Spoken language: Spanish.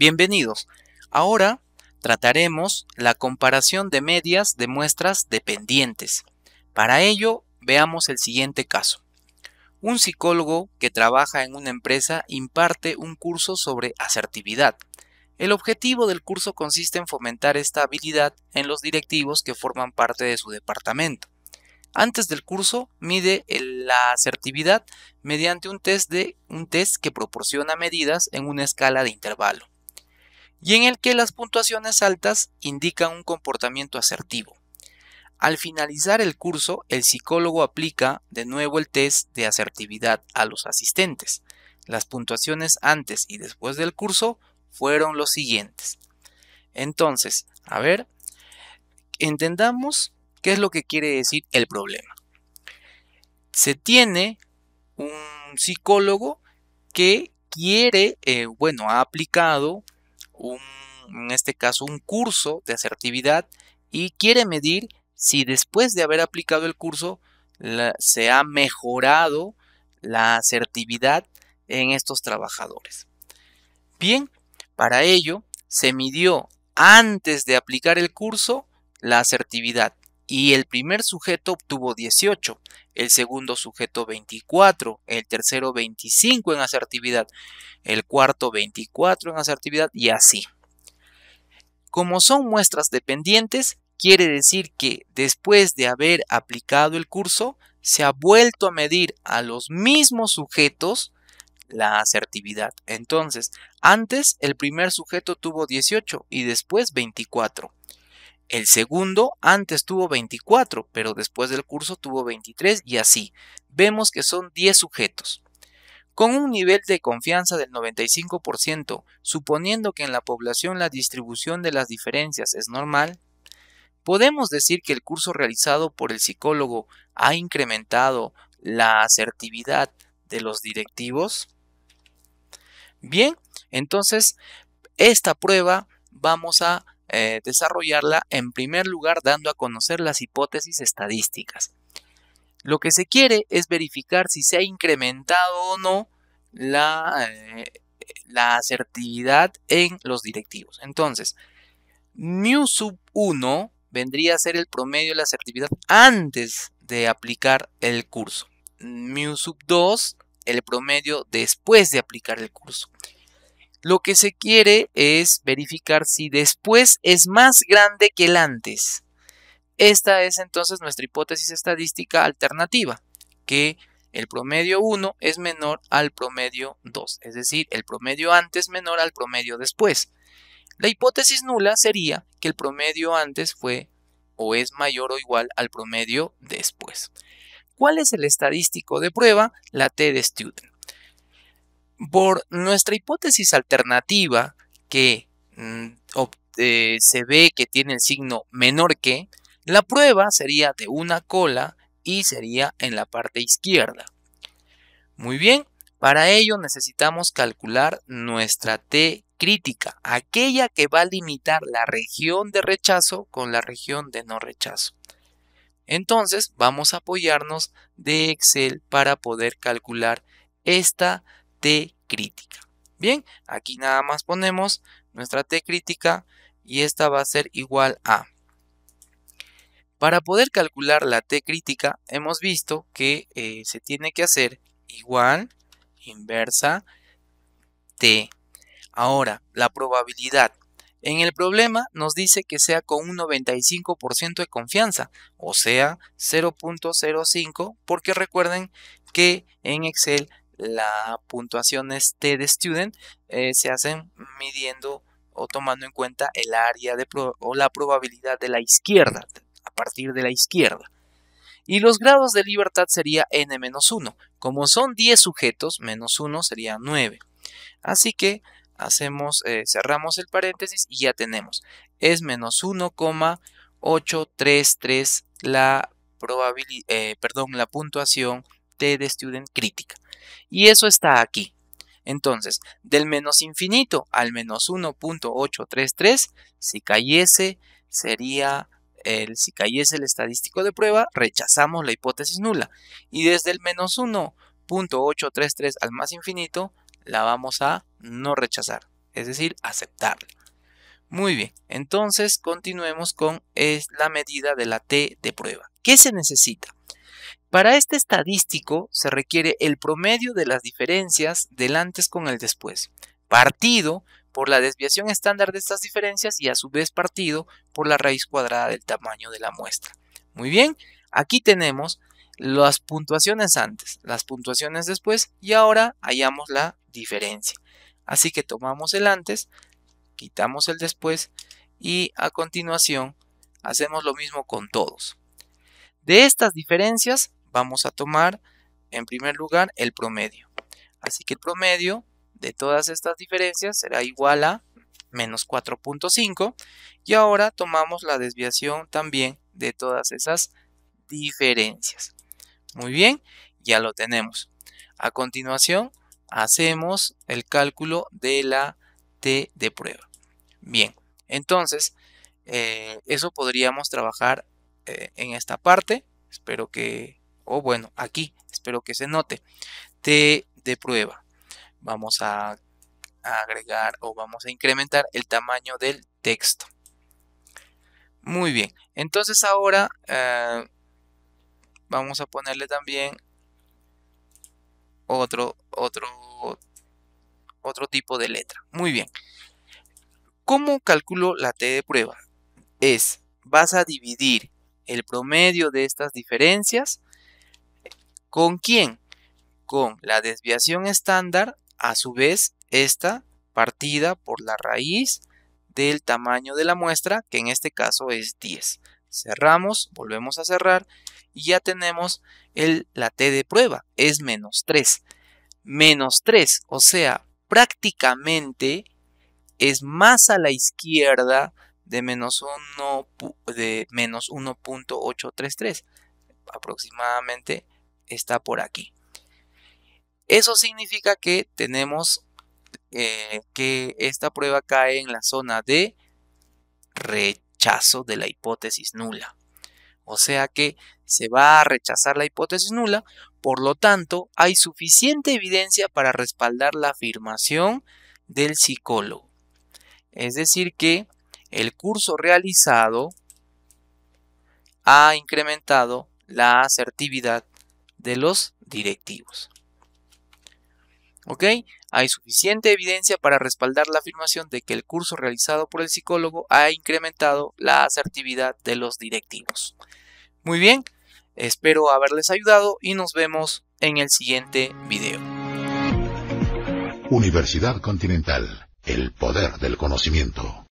Bienvenidos. Ahora trataremos la comparación de medias de muestras dependientes. Para ello, veamos el siguiente caso. Un psicólogo que trabaja en una empresa imparte un curso sobre asertividad. El objetivo del curso consiste en fomentar esta habilidad en los directivos que forman parte de su departamento. Antes del curso, mide la asertividad mediante un test, un test que proporciona medidas en una escala de intervalo y en el que las puntuaciones altas indican un comportamiento asertivo. Al finalizar el curso, el psicólogo aplica de nuevo el test de asertividad a los asistentes. Las puntuaciones antes y después del curso fueron los siguientes. Entonces, a ver, entendamos qué es lo que quiere decir el problema. Se tiene un psicólogo que quiere, eh, bueno, ha aplicado en este caso, un curso de asertividad y quiere medir si después de haber aplicado el curso se ha mejorado la asertividad en estos trabajadores. Bien, para ello se midió antes de aplicar el curso la asertividad y el primer sujeto obtuvo 18, el segundo sujeto 24, el tercero 25 en asertividad, el cuarto 24 en asertividad y así. Como son muestras dependientes, quiere decir que después de haber aplicado el curso, se ha vuelto a medir a los mismos sujetos la asertividad. Entonces, antes el primer sujeto tuvo 18 y después 24. El segundo antes tuvo 24, pero después del curso tuvo 23 y así. Vemos que son 10 sujetos. Con un nivel de confianza del 95%, suponiendo que en la población la distribución de las diferencias es normal, podemos decir que el curso realizado por el psicólogo ha incrementado la asertividad de los directivos? Bien, entonces esta prueba vamos a eh, desarrollarla en primer lugar dando a conocer las hipótesis estadísticas. Lo que se quiere es verificar si se ha incrementado o no la, eh, la asertividad en los directivos. Entonces, mu sub 1 vendría a ser el promedio de la asertividad antes de aplicar el curso. Mu sub 2, el promedio después de aplicar el curso. Lo que se quiere es verificar si después es más grande que el antes. Esta es entonces nuestra hipótesis estadística alternativa, que el promedio 1 es menor al promedio 2, es decir, el promedio antes menor al promedio después. La hipótesis nula sería que el promedio antes fue o es mayor o igual al promedio después. ¿Cuál es el estadístico de prueba? La T de Student por nuestra hipótesis alternativa que mm, eh, se ve que tiene el signo menor que, la prueba sería de una cola y sería en la parte izquierda. Muy bien, para ello necesitamos calcular nuestra T crítica, aquella que va a limitar la región de rechazo con la región de no rechazo. Entonces vamos a apoyarnos de Excel para poder calcular esta T crítica. Bien, aquí nada más ponemos nuestra T crítica y esta va a ser igual a. Para poder calcular la T crítica hemos visto que eh, se tiene que hacer igual inversa T. Ahora, la probabilidad. En el problema nos dice que sea con un 95% de confianza, o sea, 0.05, porque recuerden que en Excel la puntuación T este de student eh, se hacen midiendo o tomando en cuenta el área o la probabilidad de la izquierda, a partir de la izquierda. Y los grados de libertad sería n-1. Como son 10 sujetos, menos 1 sería 9. Así que hacemos, eh, cerramos el paréntesis y ya tenemos. Es menos 1,833 la, eh, la puntuación T de student crítica. Y eso está aquí. Entonces, del menos infinito al menos 1.833, si cayese, sería el, si cayese el estadístico de prueba, rechazamos la hipótesis nula. Y desde el menos 1.833 al más infinito, la vamos a no rechazar, es decir, aceptarla. Muy bien, entonces continuemos con es la medida de la T de prueba. ¿Qué se necesita? Para este estadístico se requiere el promedio de las diferencias del antes con el después, partido por la desviación estándar de estas diferencias y a su vez partido por la raíz cuadrada del tamaño de la muestra. Muy bien, aquí tenemos las puntuaciones antes, las puntuaciones después y ahora hallamos la diferencia. Así que tomamos el antes, quitamos el después y a continuación hacemos lo mismo con todos. De estas diferencias vamos a tomar en primer lugar el promedio. Así que el promedio de todas estas diferencias será igual a menos 4.5 y ahora tomamos la desviación también de todas esas diferencias. Muy bien, ya lo tenemos. A continuación hacemos el cálculo de la T de prueba. Bien, entonces eh, eso podríamos trabajar eh, en esta parte. Espero que o bueno, aquí, espero que se note, T de prueba. Vamos a agregar o vamos a incrementar el tamaño del texto. Muy bien, entonces ahora eh, vamos a ponerle también otro, otro, otro tipo de letra. Muy bien. ¿Cómo calculo la T de prueba? Es, vas a dividir el promedio de estas diferencias ¿Con quién? Con la desviación estándar, a su vez, esta partida por la raíz del tamaño de la muestra, que en este caso es 10. Cerramos, volvemos a cerrar y ya tenemos el, la t de prueba, es menos 3. Menos 3, o sea, prácticamente es más a la izquierda de menos de menos 1.833 aproximadamente está por aquí. Eso significa que tenemos eh, que esta prueba cae en la zona de rechazo de la hipótesis nula. O sea que se va a rechazar la hipótesis nula, por lo tanto hay suficiente evidencia para respaldar la afirmación del psicólogo. Es decir que el curso realizado ha incrementado la asertividad de los directivos. ¿Ok? Hay suficiente evidencia para respaldar la afirmación de que el curso realizado por el psicólogo ha incrementado la asertividad de los directivos. Muy bien, espero haberles ayudado y nos vemos en el siguiente video. Universidad Continental, el poder del conocimiento.